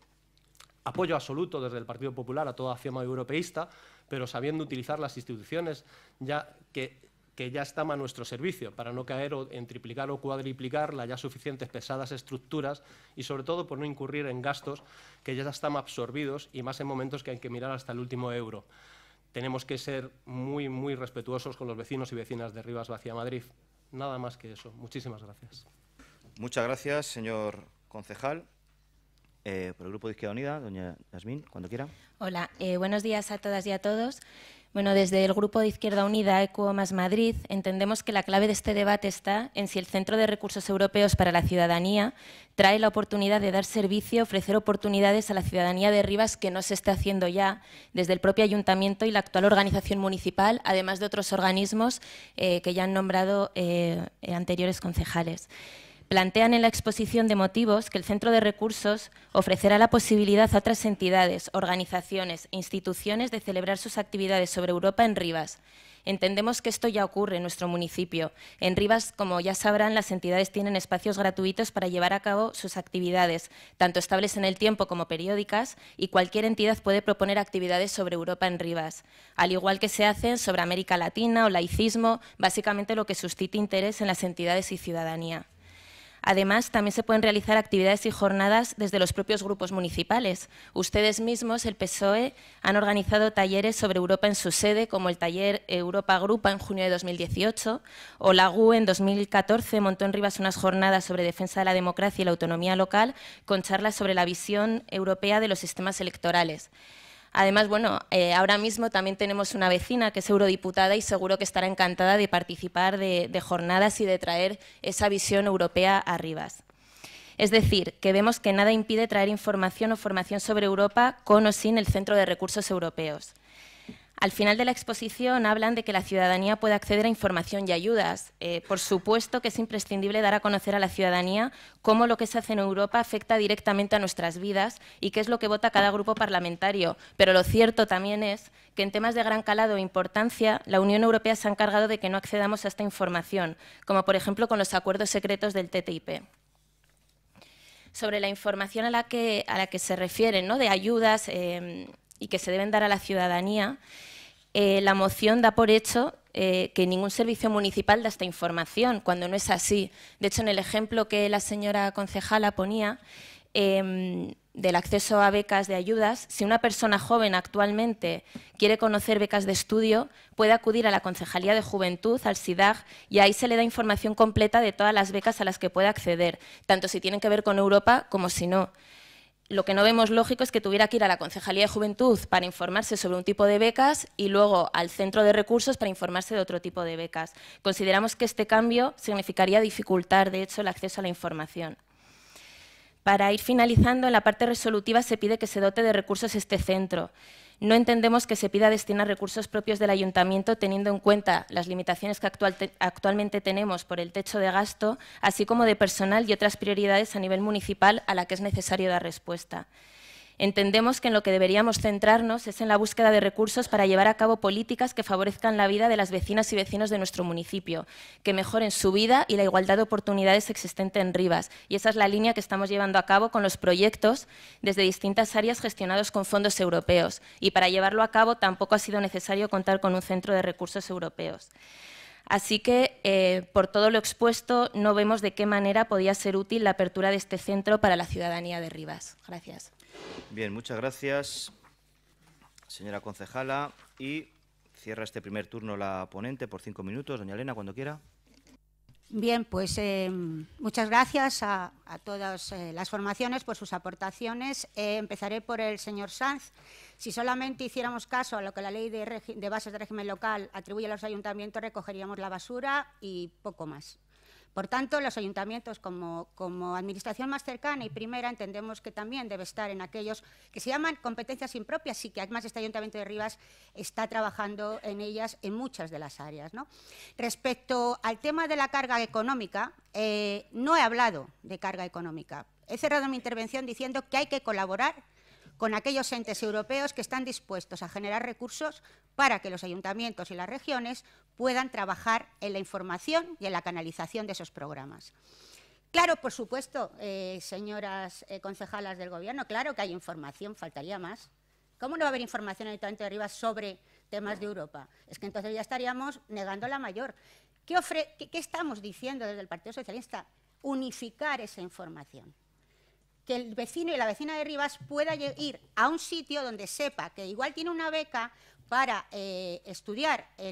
apoyo absoluto desde el Partido Popular a toda acción europeísta, pero sabiendo utilizar las instituciones ya que, ya están a nuestro servicio, para no caer en triplicar o cuadriplicar las ya suficientes pesadas estructuras y sobre todo por no incurrir en gastos que ya están absorbidos y más en momentos que hay que mirar hasta el último euro. Tenemos que ser muy, muy respetuosos con los vecinos y vecinas de Rivas Vacía Madrid. Nada más que eso. Muchísimas gracias. Muchas gracias, señor concejal. Eh, por el Grupo de Izquierda Unida, doña Yasmín, cuando quiera. Hola, eh, buenos días a todas y a todos. Bueno, desde el Grupo de Izquierda Unida, ECO más Madrid, entendemos que la clave de este debate está en si el Centro de Recursos Europeos para la Ciudadanía trae la oportunidad de dar servicio, ofrecer oportunidades a la ciudadanía de Rivas que no se está haciendo ya desde el propio ayuntamiento y la actual organización municipal, además de otros organismos eh, que ya han nombrado anteriores concejales plantean en la exposición de motivos que el Centro de Recursos ofrecerá la posibilidad a otras entidades, organizaciones e instituciones de celebrar sus actividades sobre Europa en Rivas. Entendemos que esto ya ocurre en nuestro municipio. En Rivas, como ya sabrán, las entidades tienen espacios gratuitos para llevar a cabo sus actividades, tanto estables en el tiempo como periódicas, y cualquier entidad puede proponer actividades sobre Europa en Rivas, al igual que se hacen sobre América Latina o laicismo, básicamente lo que suscite interés en las entidades y ciudadanía. Además, también se pueden realizar actividades y jornadas desde los propios grupos municipales. Ustedes mismos, el PSOE, han organizado talleres sobre Europa en su sede, como el taller Europa Grupa en junio de 2018, o la GU e en 2014 montó en Rivas unas jornadas sobre defensa de la democracia y la autonomía local, con charlas sobre la visión europea de los sistemas electorales. Además, bueno, eh, ahora mismo también tenemos una vecina que es eurodiputada y seguro que estará encantada de participar de, jornadas y de traer esa visión europea a Es decir, que vemos que nada impide traer información o formación sobre Europa con o sin el Centro de Recursos Europeos. Al final de la exposición hablan de que la ciudadanía puede acceder a información y ayudas. Eh, por supuesto que es imprescindible dar a conocer a la ciudadanía cómo lo que se hace en Europa afecta directamente a nuestras vidas y qué es lo que vota cada grupo parlamentario. Pero lo cierto también es que en temas de gran calado e importancia, la Unión Europea se ha encargado de que no accedamos a esta información, como por ejemplo con los acuerdos secretos del TTIP sobre la información a la que, se refieren, ¿no? de ayudas eh, y que se deben dar a la ciudadanía, eh, la moción da por hecho eh, que ningún servicio municipal da esta información, cuando no es así. De hecho, en el ejemplo que la señora concejala ponía em, del acceso a becas de ayudas, si una persona joven actualmente quiere conocer becas de estudio, puede acudir a la Concejalía de Juventud, al SIDAG, y ahí se le da información completa de todas las becas a las que puede acceder, tanto si tienen que ver con Europa como si no lo que no vemos lógico es que tuviera que ir a la Concejalía de Juventud para informarse sobre un tipo de becas y luego al Centro de Recursos para informarse de otro tipo de becas. Consideramos que este cambio significaría dificultar, de hecho, el acceso a la información. Para ir finalizando, en la parte resolutiva se pide que se dote de recursos este centro. No entendemos que se pida destinar recursos propios del ayuntamiento teniendo en cuenta las limitaciones que actualmente tenemos por el techo de gasto, así como de personal y otras prioridades a nivel municipal a la que es necesario dar respuesta. Entendemos que en lo que deberíamos centrarnos es en la búsqueda de recursos para llevar a cabo políticas que favorezcan la vida de las vecinas y vecinos de nuestro municipio, que mejoren su vida y la igualdad de oportunidades existente en Rivas. Y esa es la línea que estamos llevando a cabo con los proyectos desde distintas áreas gestionados con fondos europeos. Y para llevarlo a cabo tampoco ha sido necesario contar con un centro de recursos europeos. Así que, eh, por todo lo expuesto, no vemos de qué manera podía ser útil la apertura de este centro para la ciudadanía de Rivas. Gracias. Bien, muchas gracias, señora concejala. Y cierra este primer turno la ponente por cinco minutos. Doña Elena, cuando quiera. Bien, pues em, muchas gracias a, todas eh, las formaciones por sus aportaciones. Eh, empezaré por el señor Sanz. Si solamente hiciéramos caso a lo que la ley de bases de régimen local atribuye a los ayuntamientos, recogeríamos la basura y poco más. Por tanto, los ayuntamientos como, administración más cercana y primera entendemos que también debe estar en aquellos que se llaman competencias impropias y que además este Ayuntamiento de Rivas está trabajando en ellas en muchas de las áreas. Respecto al tema de la carga económica, eh, no he hablado de carga económica. He cerrado mi intervención diciendo que hay que colaborar con aquellos entes europeos que están dispuestos a generar recursos para que los ayuntamientos y las regiones puedan trabajar en la información y en la canalización de esos programas. Claro, por supuesto, eh, señoras eh, concejalas del Gobierno, claro que hay información, faltaría más. ¿Cómo no va a haber información en el de Arriba sobre temas de Europa? Es que entonces ya estaríamos negando la mayor. ¿Qué estamos diciendo desde el Partido Socialista? Unificar esa información que el vecino y la vecina de Rivas pueda ir a un sitio donde sepa que igual tiene una beca para eh, estudiar eh,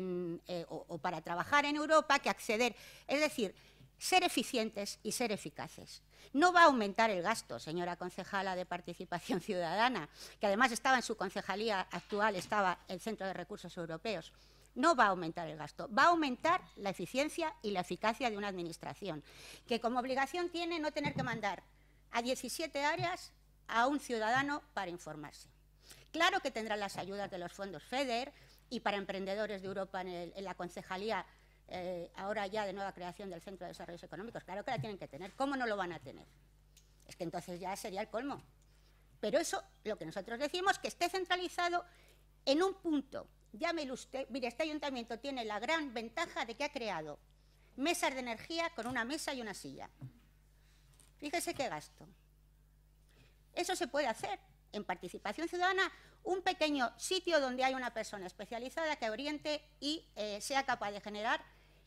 o, o para trabajar en Europa que acceder. Es decir, ser eficientes y ser eficaces. No va a aumentar el gasto, señora concejala de Participación Ciudadana, que además estaba en su concejalía actual, estaba el Centro de Recursos Europeos. No va a aumentar el gasto, va a aumentar la eficiencia y la eficacia de una administración, que como obligación tiene no tener que mandar a 17 áreas a un ciudadano para informarse. Claro que tendrán las ayudas de los fondos FEDER y para emprendedores de Europa en, la concejalía eh, ahora ya de nueva creación del Centro de Desarrollos Económicos. Claro que la tienen que tener. ¿Cómo no lo van a tener? Es que entonces ya sería el colmo. Pero eso, lo que nosotros decimos, que esté centralizado en un punto. me usted. Mire, este ayuntamiento tiene la gran ventaja de que ha creado mesas de energía con una mesa y una silla. Fíjese qué gasto. Eso se puede hacer en participación ciudadana, un pequeño sitio donde hay una persona especializada que oriente y eh, sea capaz de generar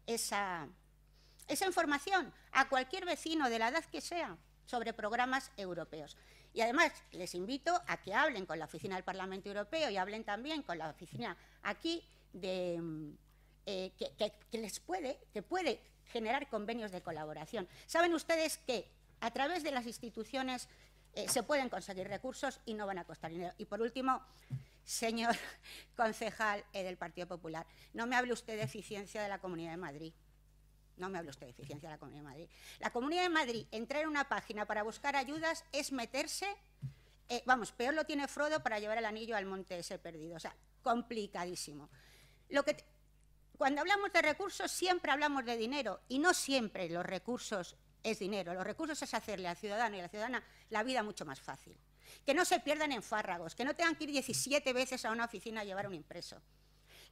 esa, información a cualquier vecino de la edad que sea sobre programas europeos. Y además les invito a que hablen con la Oficina del Parlamento Europeo y hablen también con la oficina aquí de, mm, eh, que, les puede, que puede generar convenios de colaboración. Saben ustedes que a través de las instituciones eh, se pueden conseguir recursos y no van a costar dinero. Y por último, señor concejal eh, del Partido Popular, no me hable usted de eficiencia de la Comunidad de Madrid. No me hable usted de eficiencia de la Comunidad de Madrid. La Comunidad de Madrid, entrar en una página para buscar ayudas es meterse, eh, vamos, peor lo tiene Frodo para llevar el anillo al monte ese perdido. O sea, complicadísimo. Lo que cuando hablamos de recursos siempre hablamos de dinero y no siempre los recursos es dinero. Los recursos es hacerle al ciudadano y a la ciudadana la vida mucho más fácil. Que no se pierdan en fárragos, que no tengan que ir 17 veces a una oficina a llevar un impreso.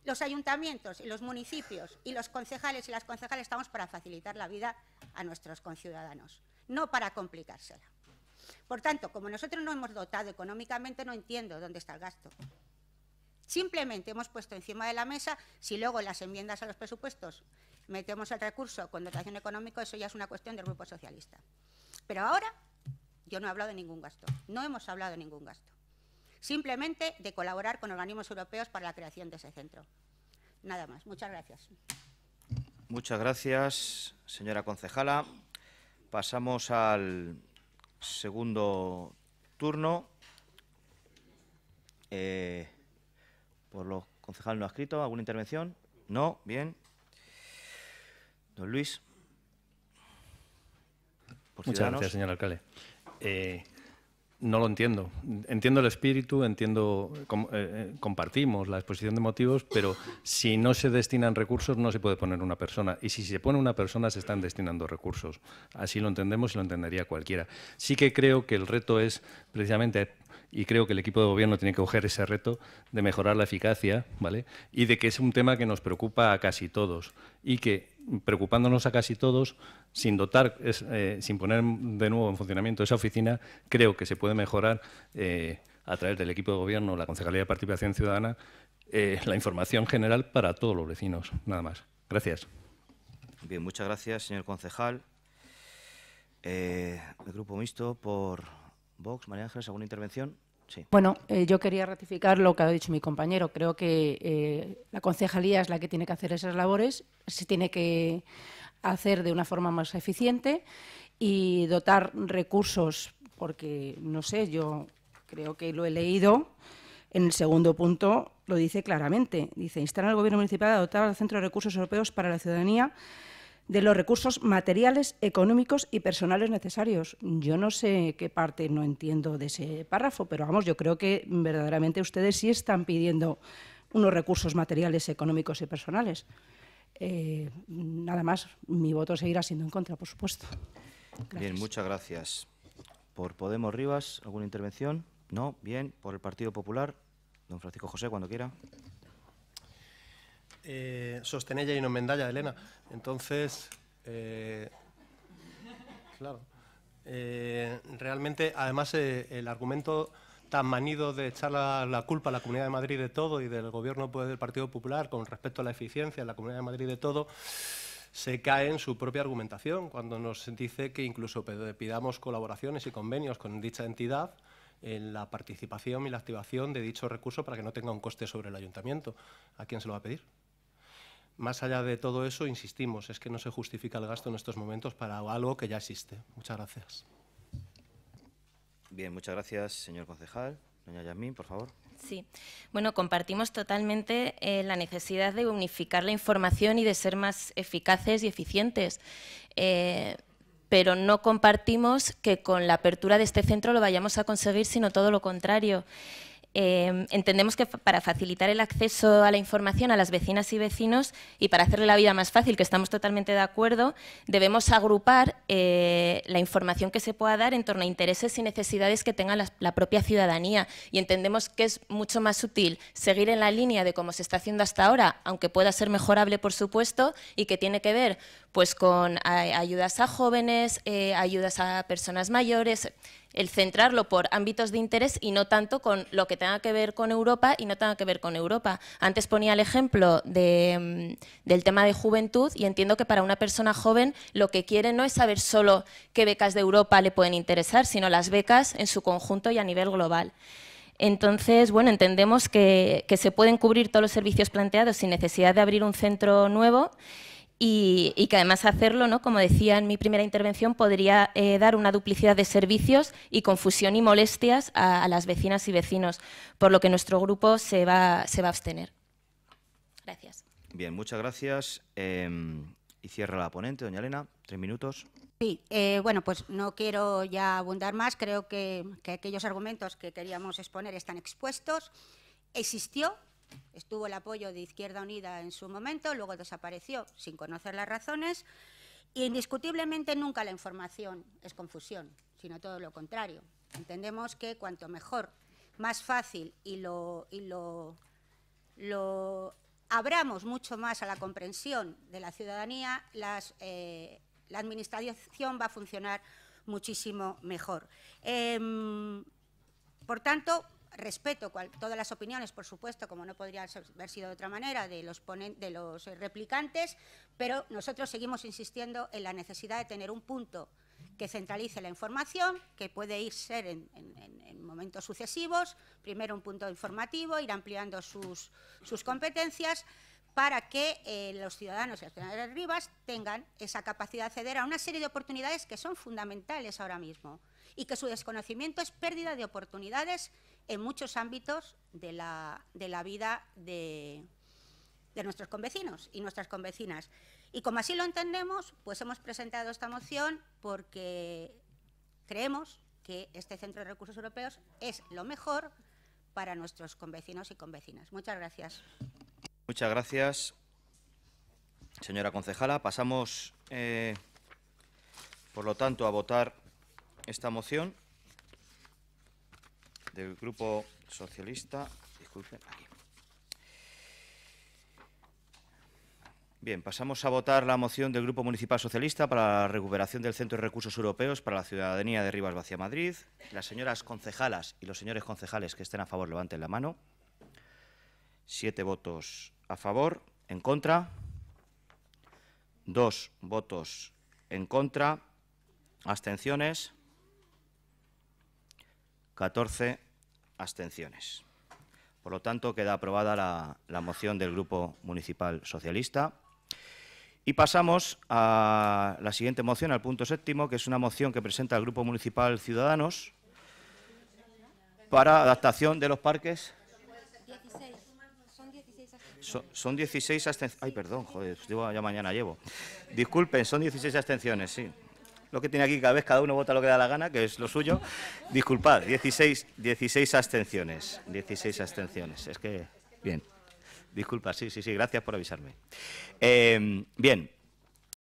Los ayuntamientos y los municipios y los concejales y las concejales estamos para facilitar la vida a nuestros conciudadanos, no para complicársela. Por tanto, como nosotros no hemos dotado económicamente, no entiendo dónde está el gasto. Simplemente hemos puesto encima de la mesa, si luego las enmiendas a los presupuestos metemos el recurso con dotación económica, eso ya es una cuestión del Grupo Socialista. Pero ahora yo no he hablado de ningún gasto, no hemos hablado de ningún gasto. Simplemente de colaborar con organismos europeos para la creación de ese centro. Nada más. Muchas gracias. Muchas gracias, señora concejala. Pasamos al segundo turno. Eh, por lo concejal no ha escrito, ¿alguna intervención? No, bien. Don Luis. Muchas gracias, señor alcalde. Eh, no lo entiendo. Entiendo el espíritu, entiendo, eh, eh, compartimos la exposición de motivos, pero si no se destinan recursos no se puede poner una persona. Y si se pone una persona se están destinando recursos. Así lo entendemos y lo entendería cualquiera. Sí que creo que el reto es precisamente y creo que el equipo de gobierno tiene que coger ese reto de mejorar la eficacia, ¿vale? Y de que es un tema que nos preocupa a casi todos y que preocupándonos a casi todos, sin dotar, eh, sin poner de nuevo en funcionamiento esa oficina, creo que se puede mejorar eh, a través del equipo de gobierno, la Concejalía de Participación Ciudadana, eh, la información general para todos los vecinos, nada más. Gracias. Bien, muchas gracias, señor concejal. el Grupo Mixto por Vox, María Ángeles, ¿alguna intervención? Bueno, eh, yo quería ratificar lo que ha dicho mi compañero. Creo que eh, la concejalía es la que tiene que hacer esas labores, se tiene que hacer de una forma más eficiente y dotar recursos, porque, no sé, yo creo que lo he leído, en el segundo punto lo dice claramente. Dice, instar al Gobierno municipal a dotar al Centro de Recursos Europeos para la Ciudadanía de los recursos materiales, económicos y personales necesarios. Yo no sé qué parte no entiendo de ese párrafo, pero vamos, yo creo que verdaderamente ustedes sí están pidiendo unos recursos materiales, económicos y personales. Eh, nada más, mi voto seguirá siendo en contra, por supuesto. Bien, muchas gracias. Por Podemos Rivas, ¿alguna intervención? No, bien. Por el Partido Popular, don Francisco José, cuando quiera eh, sostenella y no mendalla, Elena. Entonces, eh, claro, eh, realmente, además, eh, el argumento tan manido de echar la, culpa a la Comunidad de Madrid de todo y del Gobierno pues, del Partido Popular con respecto a la eficiencia en la Comunidad de Madrid de todo, se cae en su propia argumentación cuando nos dice que incluso pidamos colaboraciones y convenios con dicha entidad en la participación y la activación de dicho recurso para que no tenga un coste sobre el ayuntamiento. ¿A quién se lo va a pedir? Más allá de todo eso, insistimos, es que no se justifica el gasto en estos momentos para algo que ya existe. Muchas gracias. Bien, muchas gracias, señor concejal. Doña Yasmín, por favor. Sí. Bueno, compartimos totalmente eh, la necesidad de unificar la información y de ser más eficaces y eficientes. Eh, pero no compartimos que con la apertura de este centro lo vayamos a conseguir, sino todo lo contrario. Em, entendemos que para facilitar el acceso a la información a las vecinas y vecinos y para hacerle la vida más fácil, que estamos totalmente de acuerdo, debemos agrupar eh, la información que se pueda dar en torno a intereses y necesidades que tenga la, propia ciudadanía. Y entendemos que es mucho más útil seguir en la línea de cómo se está haciendo hasta ahora, aunque pueda ser mejorable, por supuesto, y que tiene que ver pues, con ayudas a jóvenes, eh, ayudas a personas mayores, el centrarlo por ámbitos de interés y no tanto con lo que tenga que ver con Europa y no tenga que ver con Europa. Antes ponía el ejemplo mm, del tema de juventud y entiendo que para una persona joven lo que quiere no es saber solo qué becas de Europa le pueden interesar, sino las becas en su conjunto y a nivel global. Entonces, bueno, entendemos que, que se pueden cubrir todos los servicios planteados sin necesidad de abrir un centro nuevo y, que además hacerlo, ¿no? como decía en mi primera intervención, podría eh, dar una duplicidad de servicios y confusión y molestias a, las vecinas y vecinos, por lo que nuestro grupo se va, se va a abstener. Gracias. Bien, muchas gracias. Em, y cierra la ponente, doña Elena, tres minutos. Sí, eh, bueno, pues no quiero ya abundar más, creo que aquellos argumentos que queríamos exponer están expuestos. Existió Estuvo el apoyo de Izquierda Unida en su momento, luego desapareció sin conocer las razones. Y indiscutiblemente nunca la información es confusión, sino todo lo contrario. Entendemos que cuanto mejor, más fácil y lo, y lo, abramos mucho más a la comprensión de la ciudadanía, eh, la administración va a funcionar muchísimo mejor. Em, por tanto, respeto todas las opiniones, por supuesto, como no podría haber sido de otra manera, de los, de los eh, replicantes, pero nosotros seguimos insistiendo en la necesidad de tener un punto que centralice la información, que puede ir ser en, momentos sucesivos, primero un punto informativo, ir ampliando sus, competencias, para que eh, los ciudadanos y las ciudadanas de Rivas tengan esa capacidad de acceder a una serie de oportunidades que son fundamentales ahora mismo y que su desconocimiento es pérdida de oportunidades en muchos ámbitos de la, de la vida de, nuestros convecinos y nuestras convecinas. Y como así lo entendemos, pues hemos presentado esta moción porque creemos que este Centro de Recursos Europeos es lo mejor para nuestros convecinos y convecinas. Muchas gracias. Muchas gracias, señora concejala. Pasamos, eh, por lo tanto, a votar esta moción del Grupo Socialista. Disculpen, Bien, pasamos a votar la moción del Grupo Municipal Socialista para la recuperación del Centro de Recursos Europeos para la Ciudadanía de Rivas Vacía Madrid. Las señoras concejalas y los señores concejales que estén a favor levanten la mano. Siete votos a favor, en contra. Dos votos en contra. Abstenciones. Catorce abstenciones. Por lo tanto, queda aprobada la, moción del Grupo Municipal Socialista. Y pasamos a la siguiente moción, al punto séptimo, que es una moción que presenta el Grupo Municipal Ciudadanos para adaptación de los parques. Son 16 abstenciones. Son 16 Ay, perdón, joder, ya mañana llevo. Disculpen, son 16 abstenciones, sí lo que tiene aquí cada vez, cada uno vota lo que da la gana, que es lo suyo. Disculpad, 16, 16 abstenciones, 16 abstenciones, es que, bien, disculpad, sí, sí, sí, gracias por avisarme. Eh, bien,